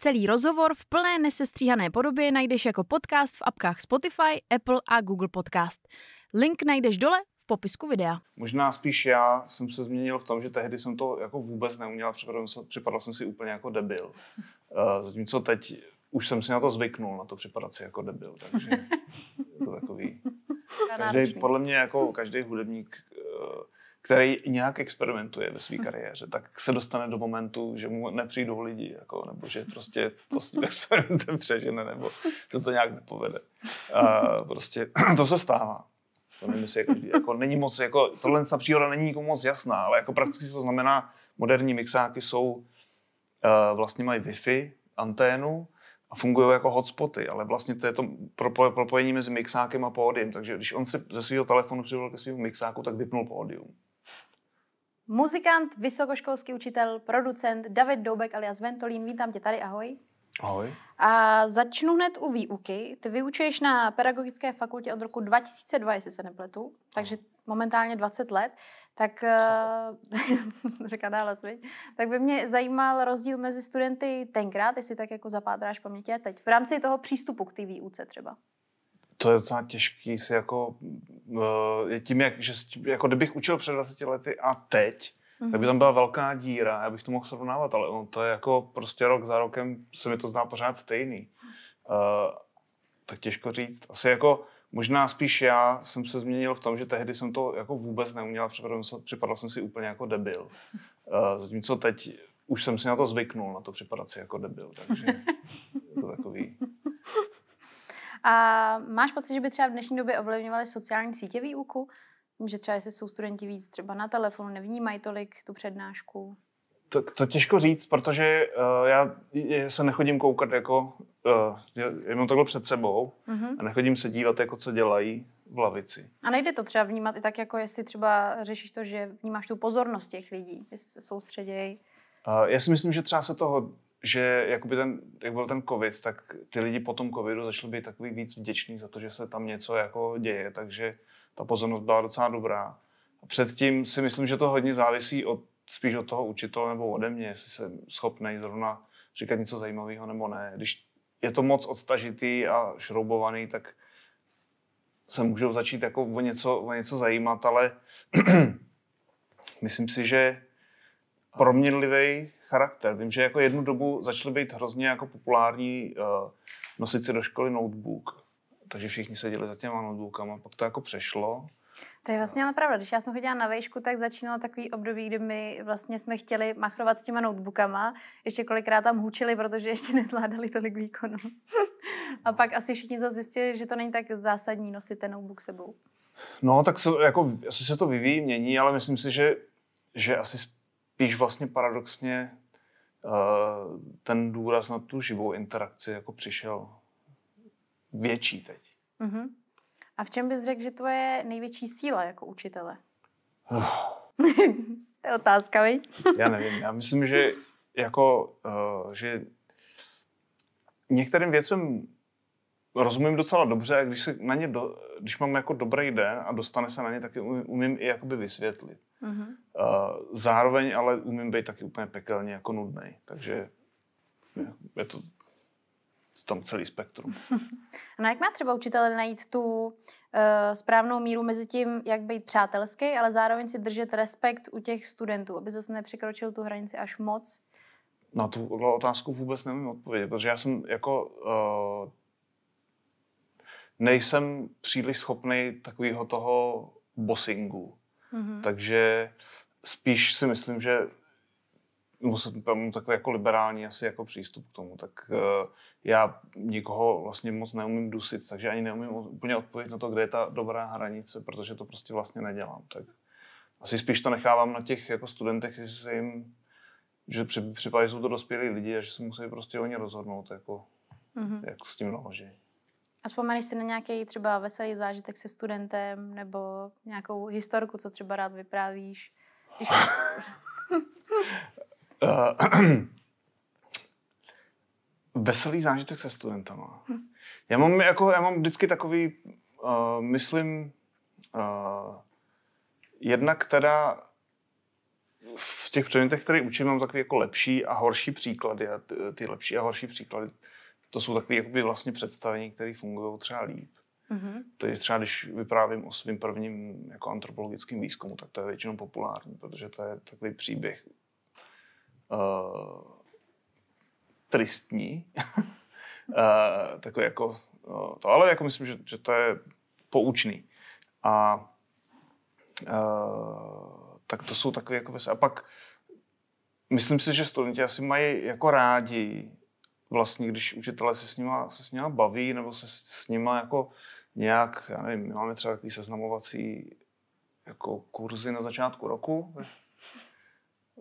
Celý rozhovor v plné nesestříhané podobě najdeš jako podcast v apkách Spotify, Apple a Google Podcast. Link najdeš dole v popisku videa. Možná spíš já jsem se změnil v tom, že tehdy jsem to jako vůbec neuměl, připadal, připadal jsem si úplně jako debil. Eh, zatímco teď už jsem si na to zvyknul, na to připadat si jako debil, takže je to takový. Každý podle mě jako každý hudebník eh, který nějak experimentuje ve své kariéře, tak se dostane do momentu, že mu nepřijdou lidi, jako, nebo že prostě to s tím experimentem přežene, nebo se to nějak nepovede. A prostě to se stává. To nevím, jestli, jako, jako, není moc, jako, tohle ta příhoda není nikomu moc jasná, ale jako prakticky to znamená, moderní mixáky jsou, eh, vlastně mají Wi-Fi anténu, a fungují jako hotspoty, ale vlastně to je to propojení mezi mixákem a pódium. Takže když on si ze svého telefonu přivolal ke svému mixáku, tak vypnul pódium. Muzikant, vysokoškolský učitel, producent David Doubek alias Ventolín, vítám tě tady, ahoj. Ahoj. A začnu hned u výuky. Ty vyučuješ na Pedagogické fakultě od roku 2002, jestli se nepletu, takže momentálně 20 let. Tak, eh, řeká dále svi, tak by mě zajímal rozdíl mezi studenty tenkrát, jestli tak jako zapádráš paměti a teď, v rámci toho přístupu k té výuce třeba to je docela těžký si jako, mm, eh, je tím, jak, že jako kdybych učil před 20 lety a teď, mm-hmm. tak by mhm. tam byla velká díra, já bych to mohl srovnávat, ale on to je jako prostě rok za rokem se mi to zná pořád stejný. Uh, tak těžko říct. Asi jako možná spíš já jsem se změnil v tom, že tehdy jsem to jako vůbec neuměl, připadal jsem si úplně jako debil. Uh, zatímco teď už jsem si na to zvyknul, na to připadat si jako debil. Takže... A máš pocit, že by třeba v dnešní době ovlivňovaly sociální sítě výuku? že třeba se jsou studenti víc třeba na telefonu, nevnímají tolik tu přednášku. To, to těžko říct, protože uh, já se nechodím koukat jako, uh, já, já mám takhle před sebou mm-hmm. a nechodím se dívat jako co dělají v lavici. A nejde to třeba vnímat i tak jako jestli třeba řešíš to, že vnímáš tu pozornost těch lidí, jestli se soustředějí? Uh, eh, já si myslím, že třeba se toho že jakoby ten, jak byl ten covid, tak ty lidi po tom covidu začali být takový víc vděční za to, že se tam něco jako děje, takže ta pozornost byla docela dobrá. A předtím si myslím, že to hodně závisí od, spíš od toho učitele nebo ode mě, jestli jsem schopný zrovna říkat něco zajímavého nebo ne. Když je to moc odtažitý a šroubovaný, tak se můžou začít jako o něco, o něco zajímat, ale myslím si, že proměnlivý charakter. Vím, že jako jednu dobu začaly být hrozně jako populární uh, eh, nosit si do školy notebook. Takže všichni seděli za těma notebookama, pak to jako přešlo. To je vlastně ale pravda. Když já jsem chodila na vejšku, tak začínalo takový období, kdy my vlastně jsme chtěli machrovat s těma notebookama. Ještě kolikrát tam hůčili, protože ještě nezvládali tolik výkonu. a pak asi všichni zase zjistili, že to není tak zásadní nosit ten notebook sebou. No, tak se, jako, asi se to vyvíjí, mění, ale myslím si, že, že asi spíš vlastně paradoxně eh, ten důraz na tu živou interakci jako přišel větší teď. Uh-huh. A v čem bys řekl, že to je největší síla jako učitele? Uh. to je otázka, vej? já nevím. Já myslím, že jako, uh, že některým věcem rozumím docela dobře když, se na ně do, když mám jako dobrý den a dostane se na ně, tak je umím, umím i jakoby vysvětlit. Mm-hmm. Uh, zároveň ale umím být taky úplně pekelně jako nudný, takže je, je to tom celý spektrum. no jak má třeba učitel najít tu uh, správnou míru mezi tím, jak být přátelský, ale zároveň si držet respekt u těch studentů, aby zase nepřekročil tu hranici až moc? Na tu otázku vůbec nemůžu odpovědět, protože já jsem jako uh, nejsem příliš schopný takového toho bossingu. Mm-hmm. Takže spíš si myslím, že musím se takový jako liberální asi jako přístup k tomu, tak uh, já nikoho vlastně moc neumím dusit, takže ani neumím úplně odpovědět na to, kde je ta dobrá hranice, protože to prostě vlastně nedělám. Tak asi spíš to nechávám na těch jako studentech, jestli se jim, že při, připadají jsou to dospělí lidi a že se musí prostě oni rozhodnout, jako, mm-hmm. jak s tím naloží. A vzpomeneš si na nějaký třeba veselý zážitek se studentem nebo nějakou historku, co třeba rád vyprávíš? Když... Eh, veselý zážitek se studentem. Já mám, jako, já mám vždycky takový, uh, myslím, uh, jednak teda v těch předmětech, které učím, mám takový jako lepší a horší příklady. A ty, ty lepší a horší příklady to jsou takové jakoby vlastně představení, které fungují třeba líp. Mm-hmm. Takže třeba když vyprávím o svém prvním jako antropologickém výzkumu, tak to je většinou populární, protože to je takový příběh uh, tristní, uh, takový jako uh, to, ale jako myslím, že, že to je poučný. A uh, tak to jsou takové jako a pak myslím si, že studenti asi mají jako rádi vlastně, když učitelé se s nima, se s nima baví nebo se s nima jako nějak, já nevím, my máme třeba takový seznamovací jako kurzy na začátku roku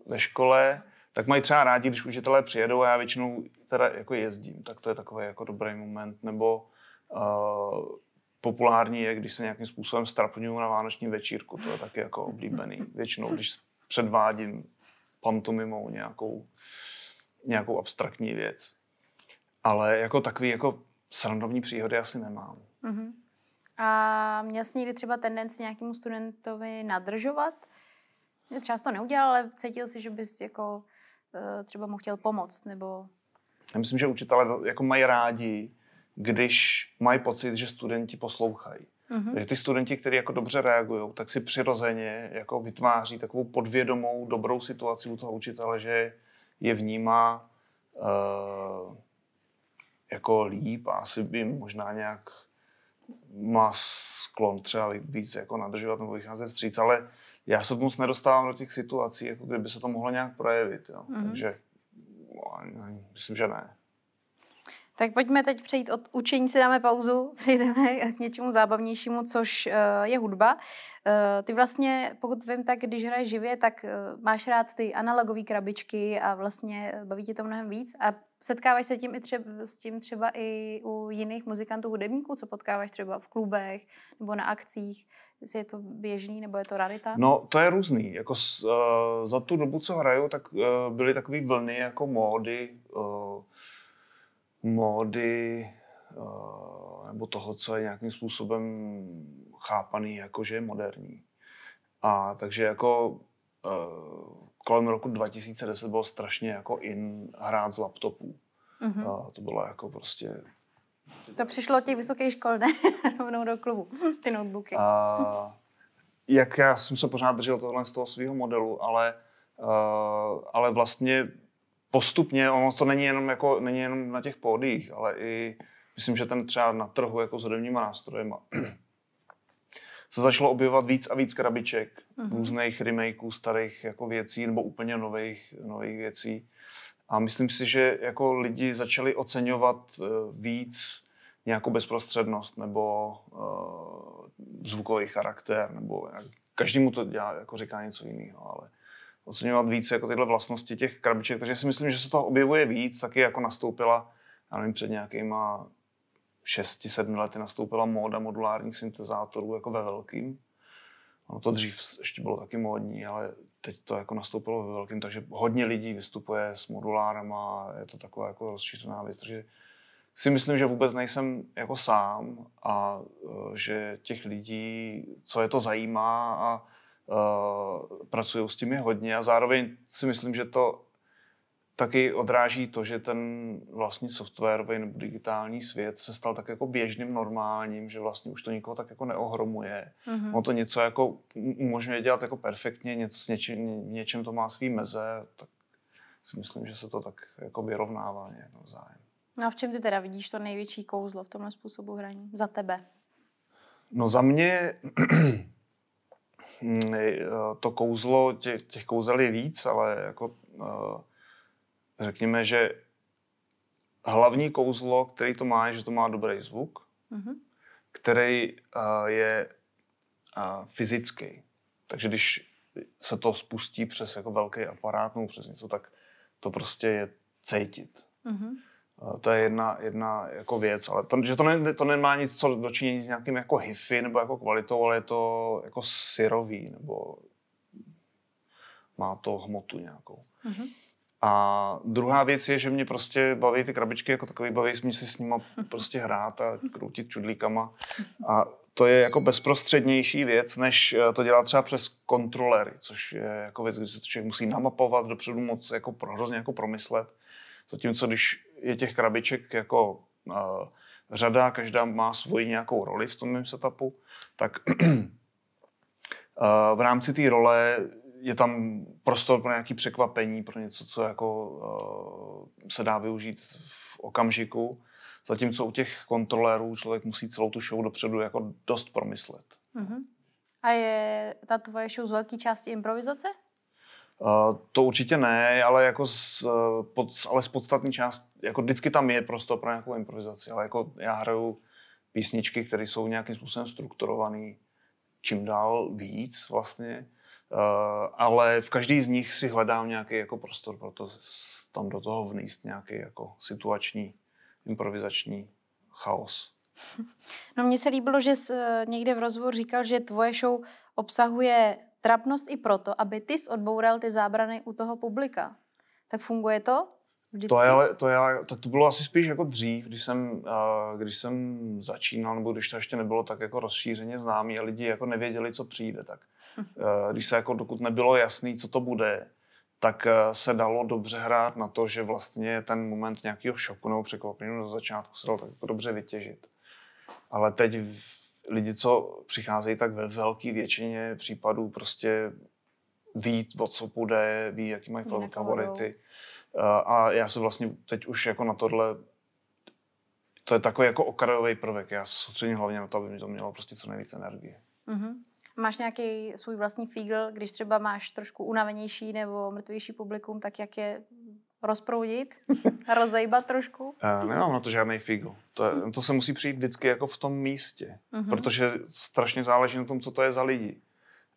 ve škole, tak mají třeba rádi, když učitelé přijedou a já většinou teda jako jezdím, tak to je takový jako dobrý moment, nebo uh, populární je, když se nějakým způsobem strapňuju na vánoční večírku, to je taky jako oblíbený. Většinou, když předvádím pantomimou nějakou, nějakou abstraktní věc ale jako takový jako srandovní příhody asi nemám. Uh-huh. A měl jsi někdy třeba tendenci nějakému studentovi nadržovat? Třeba jsi to neudělal, ale cítil jsi, že bys jako eh, třeba mu chtěl pomoct, nebo... Já myslím, že učitelé jako mají rádi, když mají pocit, že studenti poslouchají. Mm-hmm. Že ty studenti, kteří jako dobře reagují, tak si přirozeně jako vytváří takovou podvědomou dobrou situaci u toho učitele, že je vnímá uh, jako líp a asi by možná nějak má sklon třeba víc jako nadržovat nebo vycházet stříc, ale já se moc nedostávám do těch situací, jako kdyby se to mohlo nějak projevit. Jo. Mm-hmm. Takže no, myslím, že ne. Tak pojďme teď přejít od učení, si dáme pauzu, přejdeme k něčemu zábavnějšímu, což eh, je hudba. Eh, ty vlastně, pokud vím, tak když hraješ živě, tak eh, máš rád ty analogové krabičky a vlastně baví tě to mnohem víc. A setkáváš se tím i třeba, s tím třeba i u jiných muzikantů, hudebníků, co potkáváš třeba v klubech nebo na akcích? Jestli je to běžný nebo je to rarita? No, to je různý. Jako z, uh, za tu dobu, co hraju, tak uh, byly takové vlny jako módy, uh, módy eh, nebo toho, co je nějakým způsobem chápaný jako, že je moderní. A takže jako eh, kolem roku 2010 bylo strašně jako in hrát z laptopů. Mm-hmm. A to bylo jako prostě... To přišlo těch vysokých škol, ne? Rovnou do klubu, ty notebooky. A, jak já jsem se pořád držel tohle z toho svého modelu, ale, eh, ale vlastně postupně, ono to není jenom, jako, není jenom na těch pódiích, ale i myslím, že ten třeba na trhu jako s hudebníma nástrojema se začalo objevovat víc a víc krabiček mm-hmm. různých remakeů starých jako věcí nebo úplně nových, nových věcí. A myslím si, že jako lidi začali oceňovat eh, víc nějakou bezprostřednost nebo uh, zvukový charakter, nebo jak, každému to dělá, jako říká něco jiného, ale oceňovat víc jako tyhle vlastnosti těch krabiček, takže si myslím, že se to objevuje víc, taky jako nastoupila, já nevím, před nějakýma 6-7 lety nastoupila móda modulárních syntezátorů jako ve velkým. Ono to dřív ještě bylo taky módní, ale teď to jako nastoupilo ve velkým, takže hodně lidí vystupuje s modulárem a je to taková jako rozšířená věc, takže si myslím, že vůbec nejsem jako sám a e, že těch lidí, co je to zajímá a Eh, pracují s tím hodně a zároveň si myslím, že to taky odráží to, že ten vlastně softwarový nebo digitální svět se stal tak jako běžným, normálním, že vlastně už to nikoho tak jako neohromuje. Mm-hmm. Ono to něco jako umožňuje dělat jako perfektně, něc, něčím, něčem to má svý meze, tak si myslím, že se to tak jako vyrovnává nějak navzájem. No a v čem ty teda vidíš to největší kouzlo v tomhle způsobu hraní? Za tebe? No za mě Mm, eh, to kouzlo, těch, těch kouzel je víc, ale jako eh, řekněme, že hlavní kouzlo, který to má, je, že to má dobrý zvuk, mm-hmm. který eh, je fyzický. Takže když se to spustí přes jako velký aparát nebo přes něco, tak to prostě je cítit. Mm-hmm. Eh, to je jedna, jedna jako věc, ale to, že to, ne, to nemá nic co dočinění s nějakým jako hyfy nebo jako kvalitou, ale je to jako syrový nebo má to hmotu nějakou. Mm-hmm. A druhá věc je, že mě prostě baví ty krabičky jako takový, baví mě si s nima prostě hrát a kroutit čudlíkama. A to je jako bezprostřednější věc, než eh, to dělat třeba přes kontrolery, což je jako věc, kdy se to člověk musí namapovat, dopředu moc jako pro, hrozně jako promyslet. Zatímco když je těch krabiček jako uh, řada, každá má svoji nějakou roli v tom mém setupu, tak uh, v rámci té role je tam prostor pro nějaké překvapení, pro něco, co jako uh, se dá využít v okamžiku. Zatímco u těch kontrolérů člověk musí celou tu show dopředu jako dost promyslet. Uh-huh. A je ta tvoje show z velké části improvizace? Eh, to určitě ne, ale jako z, eh, pod, ale z podstatní část, jako vždycky tam je prostor pro nějakou improvizaci, ale jako já hraju písničky, které jsou nějakým způsobem strukturované čím dál víc vlastně, eh, ale v každý z nich si hledám nějaký jako prostor pro to tam do toho vníst nějaký jako situační, improvizační chaos. No mně se líbilo, že jsi někde v rozhovoru říkal, že tvoje show obsahuje Trapnost i proto, aby ty odboural ty zábrany u toho publika. Tak funguje to? Vždycky? To je, ale, to je, tak to bylo asi spíš jako dřív, když jsem, když jsem začínal, nebo když to ještě nebylo tak jako rozšířeně známý a lidi jako nevěděli, co přijde, tak když se jako dokud nebylo jasný, co to bude, tak se dalo dobře hrát na to, že vlastně ten moment nějakého šoku nebo překvapení na začátku se dal tak jako dobře vytěžit. Ale teď lidi, co přicházejí, tak ve velké většině případů prostě ví, o co půjde, ví, jaký mají Jinak favority. A já se vlastně teď už jako na tohle to je takový jako okrajový prvek. Já se soustředím hlavně na to, aby mi to mělo prostě co nejvíce energie. Mm-hmm. Máš nějaký svůj vlastní fígl, když třeba máš trošku unavenější nebo mrtvější publikum, tak jak je rozproudit, rozejbat trošku? Uh, nemám na to žádný figl. To, to se musí přijít vždycky jako v tom místě, uh-huh. protože strašně záleží na tom, co to je za lidi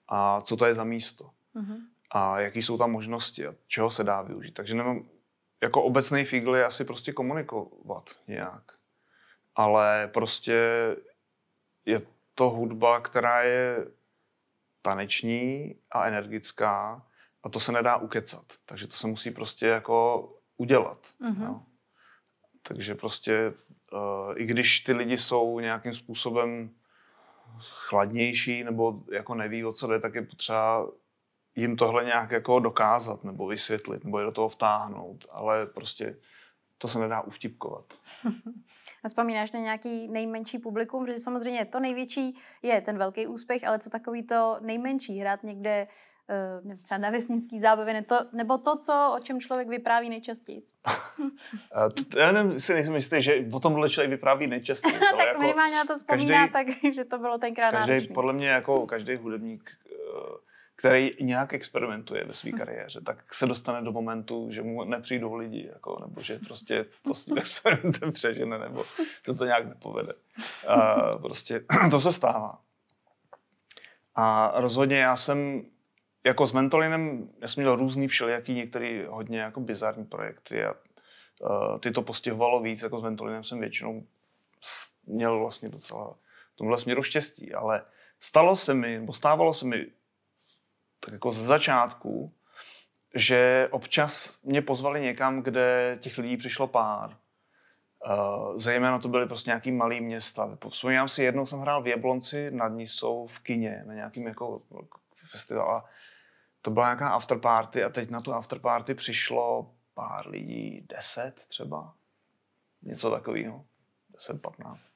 a co to je za místo uh-huh. a jaký jsou tam možnosti a čeho se dá využít. Takže nemám, jako obecný figl je asi prostě komunikovat nějak. Ale prostě je to hudba, která je taneční a energická a to se nedá ukecat. Takže to se musí prostě jako udělat. Mm-hmm. Jo. Takže prostě uh, i když ty lidi jsou nějakým způsobem chladnější nebo jako neví, o co jde, tak je potřeba jim tohle nějak jako dokázat nebo vysvětlit nebo je do toho vtáhnout, ale prostě to se nedá uvtipkovat. A vzpomínáš na nějaký nejmenší publikum, protože samozřejmě to největší je ten velký úspěch, ale co takový to nejmenší, hrát někde Eh, třeba na vesnický zábavě, to, nebo to, co, o čem člověk vypráví nejčastěji? Já nevím, si nejsem jistý, že o tomhle člověk vypráví nejčastěji. tak jako minimálně na to vzpomíná, každý, tak, že to bylo tenkrát každý, náročný. Podle mě jako každý hudebník, eh, který nějak experimentuje ve své hm. kariéře, tak se dostane do momentu, že mu nepřijdou lidi, jako, nebo že prostě to s tím experimentem přežene, nebo se to nějak nepovede. A prostě to se stává. A rozhodně já jsem jako s Mentolinem, já jsem měl různý všelijaký, některý hodně jako bizarní projekty a uh, ty to postihovalo víc, jako s Mentolinem jsem většinou měl vlastně docela v tomhle směru štěstí, ale stalo se mi, nebo stávalo se mi tak jako ze začátku, že občas mě pozvali někam, kde těch lidí přišlo pár. Uh, zejména to byly prostě nějaký malý města. Vzpomínám si, jednou jsem hrál v Jablonci nad Nisou v kině, na nějakým jako festivalu to byla nějaká afterparty a teď na tu afterparty přišlo pár lidí, deset třeba, něco takového, deset, patnáct.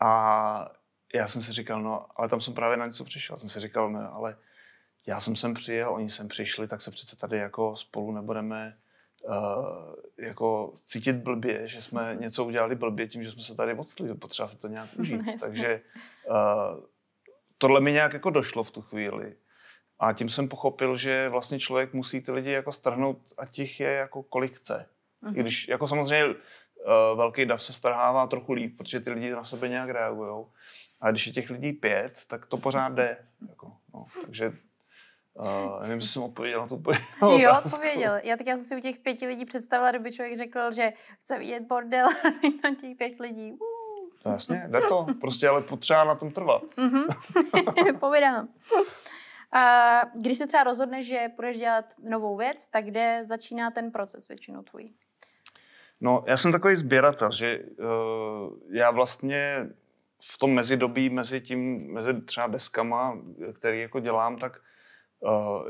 A já jsem si říkal, no, ale tam jsem právě na něco přišel. Já jsem si říkal, no, ale já jsem sem přijel, oni sem přišli, tak se přece tady jako spolu nebudeme uh, jako cítit blbě, že jsme mhm. něco udělali blbě tím, že jsme se tady odstli. Potřeba se to nějak užít. No, Takže uh, tohle mi nějak jako došlo v tu chvíli. A tím jsem pochopil, že vlastně člověk musí ty lidi jako strhnout a těch je jako kolik chce. Mm-hmm. I mhm. když jako samozřejmě uh, velký dav se strhává trochu líp, protože ty lidi na sebe nějak reagují. A když je těch lidí pět, tak to pořád jde. Jako, no, takže Uh, nevím, jestli jsem odpověděla na tu otázku. Jo, odpověděl. Já tak já jsem si u těch pěti lidí představila, kdyby člověk řekl, že chce vidět bordel na těch pět lidí. Uh. No, jasně, jde to. Prostě ale potřeba na tom trvat. Mm-hmm. Povídám. A když se třeba rozhodneš, že půjdeš dělat novou věc, tak kde začíná ten proces většinou tvůj? No, já jsem takový sběratel, že uh, já vlastně v tom mezidobí, mezi tím, mezi třeba deskama, který jako dělám, tak uh,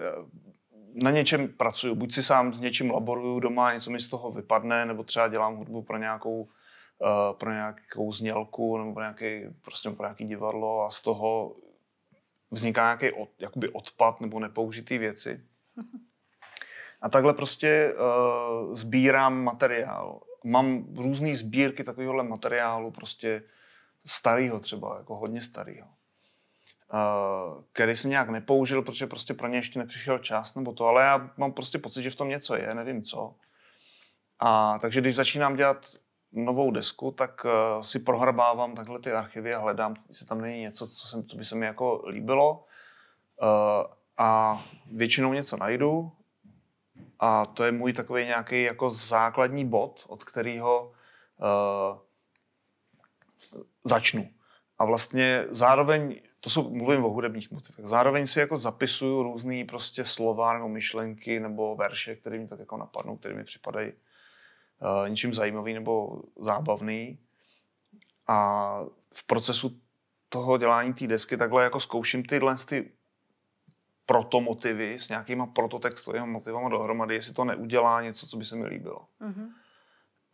na něčem pracuju. Buď si sám s něčím laboruju doma, něco mi z toho vypadne, nebo třeba dělám hudbu pro nějakou, uh, pro nějakou znělku, nebo pro nějaký, prostě pro nějaký divadlo a z toho vzniká nějaký od, jakoby odpad nebo nepoužitý věci. A takhle prostě uh, sbírám materiál. Mám různé sbírky takovéhohle materiálu, prostě starého třeba, jako hodně starého. Uh, eh, který jsem nějak nepoužil, protože prostě pro ně ještě nepřišel čas nebo to, ale já mám prostě pocit, že v tom něco je, nevím co. A takže když začínám dělat novou desku, tak uh, si prohrabávám takhle ty archivy a hledám, jestli tam není něco, co, jsem, co by se mi jako líbilo. Uh, a většinou něco najdu a to je můj takový nějaký jako základní bod, od kterého uh, eh, začnu. A vlastně zároveň, to jsou, mluvím o hudebních motivech, zároveň si jako zapisuju různé prostě slova nebo myšlenky nebo verše, které mi tak jako napadnou, které mi připadají uh, eh, ničím zajímavý nebo zábavný. A v procesu toho dělání té desky takhle jako zkouším tyhle ty protomotivy s nějakýma prototextovými motivama dohromady, jestli to neudělá něco, co by se mi líbilo. Mm-hmm.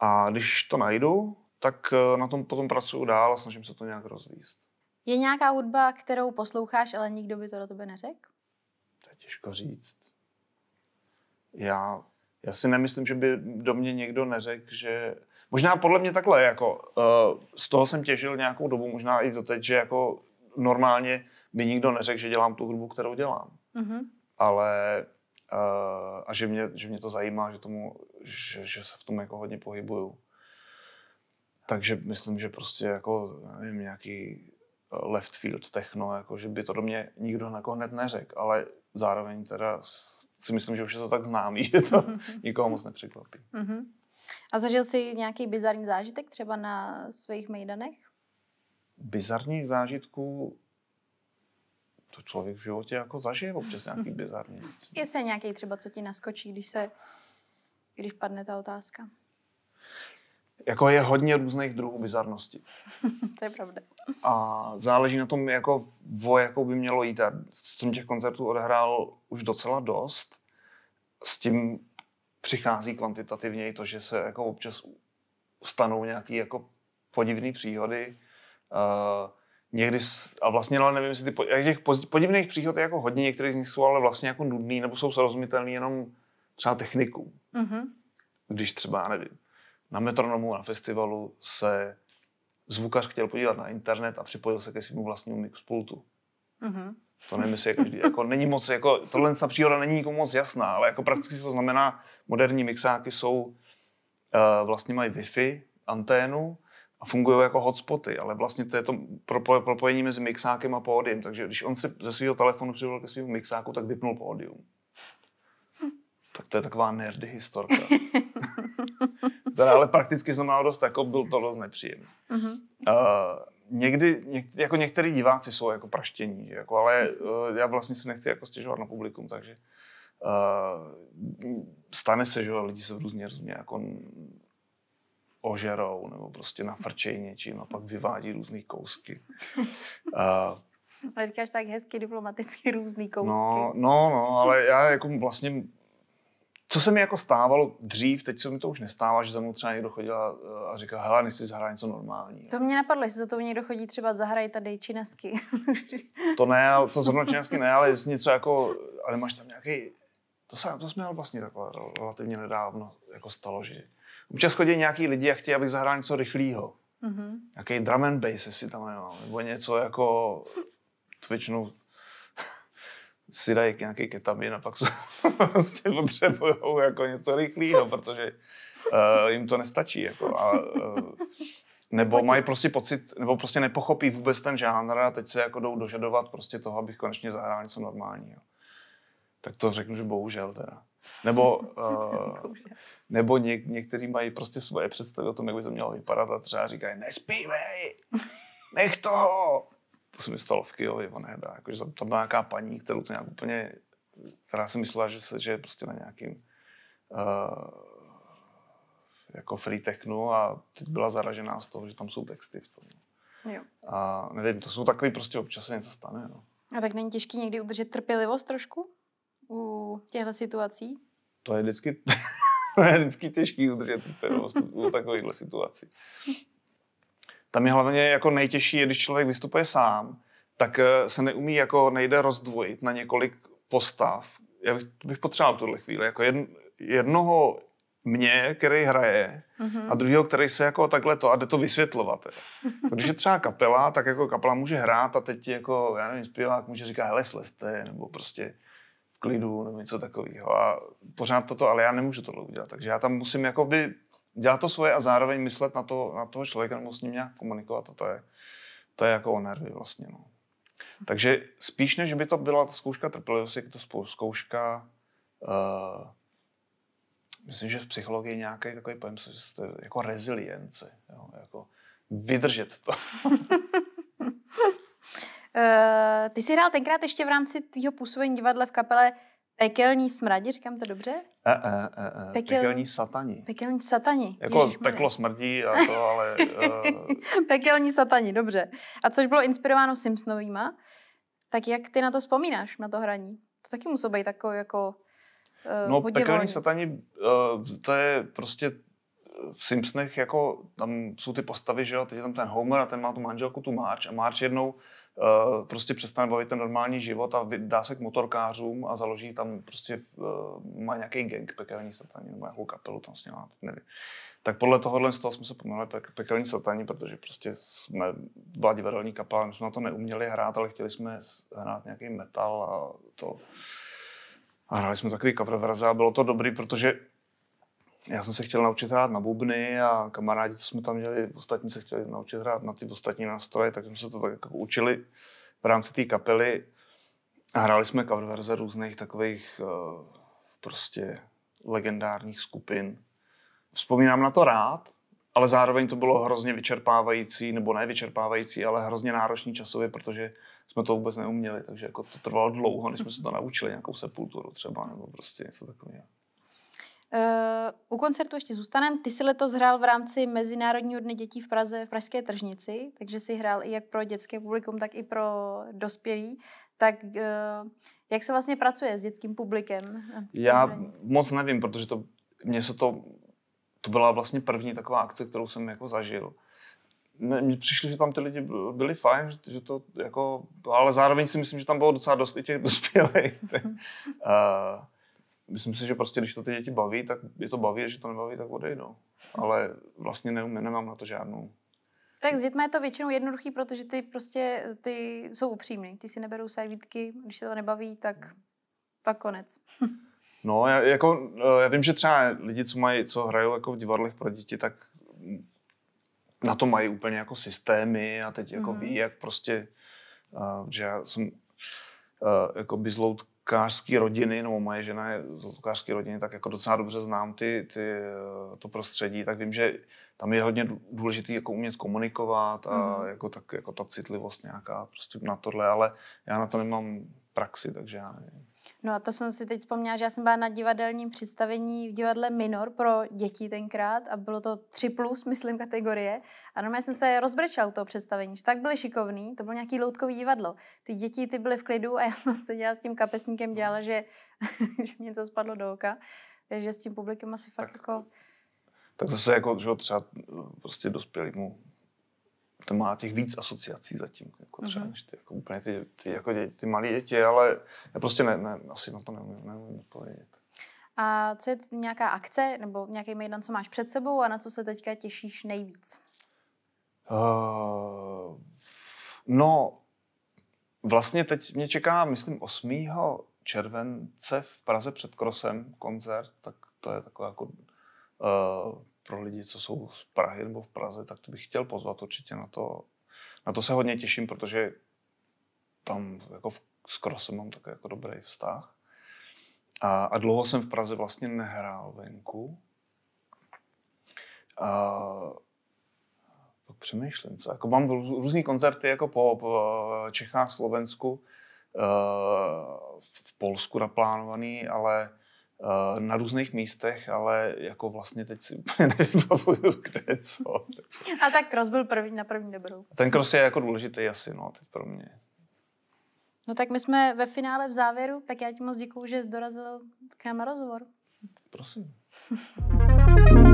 A když to najdu, tak eh, na tom potom pracuju dál a snažím se to nějak rozvíst. Je nějaká hudba, kterou posloucháš, ale nikdo by to do tebe neřekl? To je těžko říct. Já já si nemyslím, že by do mě někdo neřekl, že... Možná podle mě takhle, jako eh, z toho jsem těžil nějakou dobu, možná i doteď, že jako normálně by nikdo neřekl, že dělám tu hudbu, kterou dělám. Mm-hmm. Ale eh, a že mě, že mě to zajímá, že, tomu, že, že se v tom jako hodně pohybuju. Takže myslím, že prostě jako, nevím, nějaký eh, left field techno, jako, že by to do mě nikdo jako hned neřekl, ale zároveň teda si myslím, že už je to tak známý, že to nikoho moc nepřekvapí. Uh-huh. A zažil jsi nějaký bizarní zážitek třeba na svých mejdanech? Bizarní zážitků to člověk v životě jako zažije občas nějaký bizarní věc. se nějaký třeba, co ti naskočí, když se, když padne ta otázka? jako je hodně různých druhů bizarnosti. to je pravda. A záleží na tom, jako vo jakou by mělo jít. Já jsem těch koncertů odehrál už docela dost. S tím přichází kvantitativně i to, že se jako občas stanou nějaké jako podivné příhody. Uh, někdy, a vlastně ale nevím, jestli ty těch podivných příhod je jako hodně, některé z nich jsou ale vlastně jako nudný nebo jsou srozumitelné jenom třeba techniku. Mm-hmm. Když třeba, nevím, na metronomu, na festivalu se zvukař chtěl podívat na internet a připojil se ke svému vlastnímu mixpultu. Mm-hmm. To nevím, jestli je každý. Jako není moc, jako, tohle ta příhoda není nikomu moc jasná, ale jako prakticky to znamená, moderní mixáky jsou, uh, vlastně mají Wi-Fi anténu a fungují jako hotspoty, ale vlastně to je to propo, propojení mezi mixákem a pódium, Takže když on si ze svého telefonu přidal ke svému mixáku, tak vypnul pódium tak to je taková nerdy historka. teda ale prakticky znamená dost, jako byl to dost nepříjemný. Uh, někdy, něk, jako některý diváci jsou jako praštění, jako, ale uh, já vlastně se nechci jako stěžovat na publikum, takže uh, stane se, že lidi se různě, různě jako ožerou nebo prostě nafrčejí něčím a pak vyvádí různé kousky. Uh, ale říkáš tak hezky, diplomaticky různý no, kousky. No, no, no, ale já jako vlastně co se mi jako stávalo dřív, teď se mi to už nestává, že za mnou třeba někdo chodil a říkal, hele, nechci zahrát něco normální. To mě napadlo, jestli za to někdo chodí třeba zahraj tady činasky. to ne, to zrovna činasky ne, ale něco jako, ale máš tam nějaký, to, se, to jsme vlastně takhle relativně nedávno jako stalo, že občas chodí nějaký lidi a chtějí, abych zahrál něco rychlého. Mm-hmm. Nějaký drum and bass, jestli tam nemám, no, nebo něco jako, to většinou si dají nějaký ketamin a pak se prostě potřebují jako něco rychlého, protože uh, jim to nestačí. Jako, a, uh, nebo mají prostě pocit, nebo prostě nepochopí vůbec ten žánr a teď se jako jdou dožadovat prostě toho, abych konečně zahrál něco normálního. Tak to řeknu, že bohužel teda. Nebo, uh, nebo něk, někteří mají prostě svoje představy o tom, jak by to mělo vypadat a třeba říkají, nespívej, nech toho, to se mi stalo v Kyjově, Vanehda, jakože tam byla nějaká paní, kterou to nějak úplně, která si myslela, že, se, že je prostě na nějakým uh, jako free technu a teď byla zaražená z toho, že tam jsou texty v tom. Jo. A nevím, to jsou takový prostě občas něco stane. No. A tak není těžký někdy udržet trpělivost trošku u těchto situací? To je vždycky, to je vždycky těžký udržet trpělivost u takovýchhle situací. Tam je hlavně jako nejtěžší, když člověk vystupuje sám, tak eh, se neumí, jako nejde rozdvojit na několik postav. Já bych, bych potřeboval v tuhle chvíli jako jedn, jednoho mě, který hraje, mm-hmm. a druhého, který se jako takhle to a jde to vysvětlovat. Když je třeba kapela, tak jako kapela může hrát a teď jako, já nevím, zpěvák může říkat, hele, sleste, nebo prostě v klidu, nebo něco takového. A pořád toto, ale já nemůžu tohle udělat. Takže já tam musím jako by dělat to svoje a zároveň myslet na, to, na toho člověka nebo s ním nějak komunikovat, a to je, to je jako o nervy vlastně. No. Takže spíš než by to byla ta zkouška trpělivosti, je to zkouška, uh, myslím, že v psychologii nějaký takový pojem, jako rezilience, jo, jako vydržet to. Eh, ty jsi hrál tenkrát ještě v rámci tvýho působení divadle v kapele Pekelní smradi, říkám to dobře? E, e, e, e. Pekel... Pekelní satani. Pekelní satani. Jako Ježiš, peklo smrdí a to, ale... e... Pekelní satani, dobře. A což bylo inspirováno Simpsonovýma, tak jak ty na to vzpomínáš, na to hraní? To taky muselo být takový jako... E, no, pekelní satani, e, to je prostě v Simpsonech jako, tam jsou ty postavy, že jo, teď je tam ten Homer a ten má tu manželku, tu Marge a Marge jednou Eh, prostě přestane bavit ten normální život a dá se k motorkářům a založí tam prostě, eh, má nějaký gang pekelní sataní nebo nějakou kapelu tam s nevím. Tak podle tohohle z toho jsme se pomenovali pe- pekelní sataní, protože prostě jsme, byla divadelní kapela, my jsme na to neuměli hrát, ale chtěli jsme hrát nějaký metal a to. A hráli jsme takový cover verze a bylo to dobrý, protože já jsem se chtěl naučit hrát na bubny a kamarádi, co jsme tam měli, ostatní se chtěli naučit hrát na ty ostatní nástroje, tak jsme se to tak jako učili v rámci té kapely. A hráli jsme cover verze různých takových eh, prostě legendárních skupin. Vzpomínám na to rád, ale zároveň to bylo hrozně vyčerpávající, nebo ne vyčerpávající, ale hrozně náročný časově, protože jsme to vůbec neuměli, takže jako to trvalo dlouho, než jsme se to naučili, nějakou sepulturu třeba, nebo prostě něco takového. Uh, u koncertu ještě zůstanem. Ty jsi letos hrál v rámci Mezinárodního dne dětí v Praze v Pražské tržnici, takže si hrál i jak pro dětské publikum, tak i pro dospělí. Tak uh, jak se vlastně pracuje s dětským publikem? Já hraní? Hm. moc nevím, protože to, mě se to, to byla vlastně první taková akce, kterou jsem jako zažil. Mně přišlo, že tam ty lidi byli fajn, že, že to jako, ale zároveň si myslím, že tam bylo docela dost i těch dospělých. uh, myslím si, že prostě když to ty děti baví, tak je to baví, a že to nebaví, tak odejdou. No. Ale vlastně ne, nemám na to žádnou. Tak s dětmi je to většinou jednoduchý, protože ty prostě ty jsou upřímný. Ty si neberou servítky, když se to nebaví, tak, pak konec. No, já, jako, eh, já vím, že třeba lidi, co, mají, co hrajou jako v divadlech pro děti, tak na to mají úplně jako systémy a teď jako mm. ví, mhm. jak prostě, uh, že já jsem uh, jako by zlout zvukářské rodiny, nebo moje žena je z zvukářské rodiny, tak jako docela dobře znám ty, ty, to prostředí, tak vím, že tam je hodně důležité jako umět komunikovat a mm-hmm. jako, tak, jako ta citlivost nějaká prostě na tohle, ale já na to nemám praxi, takže já nevím. No a to jsem si teď vzpomněla, že já jsem byla na divadelním představení v divadle Minor pro děti tenkrát a bylo to 3 plus, myslím, kategorie. A normálně jsem se rozbrečela u toho představení, že tak byli šikovní, to bylo nějaký loutkový divadlo. Ty děti ty byly v klidu a já jsem dělala s tím kapesníkem, no. dělala, že, že mě něco spadlo do oka. Takže s tím publikem asi tak, fakt jako... Tak zase jako, že třeba no, prostě dospělýmu to má těch víc asociací zatím, jako třeba uh-huh. než ty, jako úplně ty, ty, jako dě, ty malé děti, ale já prostě ne, ne, asi na to neumím, neumím odpovědět. A co je nějaká akce nebo nějaký mejdan, co máš před sebou a na co se teďka těšíš nejvíc? Uh, no, vlastně teď mě čeká, myslím, 8. července v Praze před Krosem koncert, tak to je taková jako uh, pro lidi, co jsou z Prahy nebo v Praze, tak to bych chtěl pozvat určitě na to. Na to se hodně těším, protože tam jako v, skoro jsem mám takový jako dobrý vztah. A, a dlouho jsem v Praze vlastně nehrál venku. A, přemýšlím, co? Jako mám různý koncerty jako po, po Čechách, Slovensku, eh, v Polsku naplánovaný, ale Eh, na různých místech, ale jako vlastně teď si nevybavuju, kde co. A tak cross byl první na první dobrou. Ten cross je jako důležitý asi, no, teď pro mě. No tak my jsme ve finále v závěru, tak já ti moc děkuju, že jsi dorazil k nám na rozhovor. Prosím.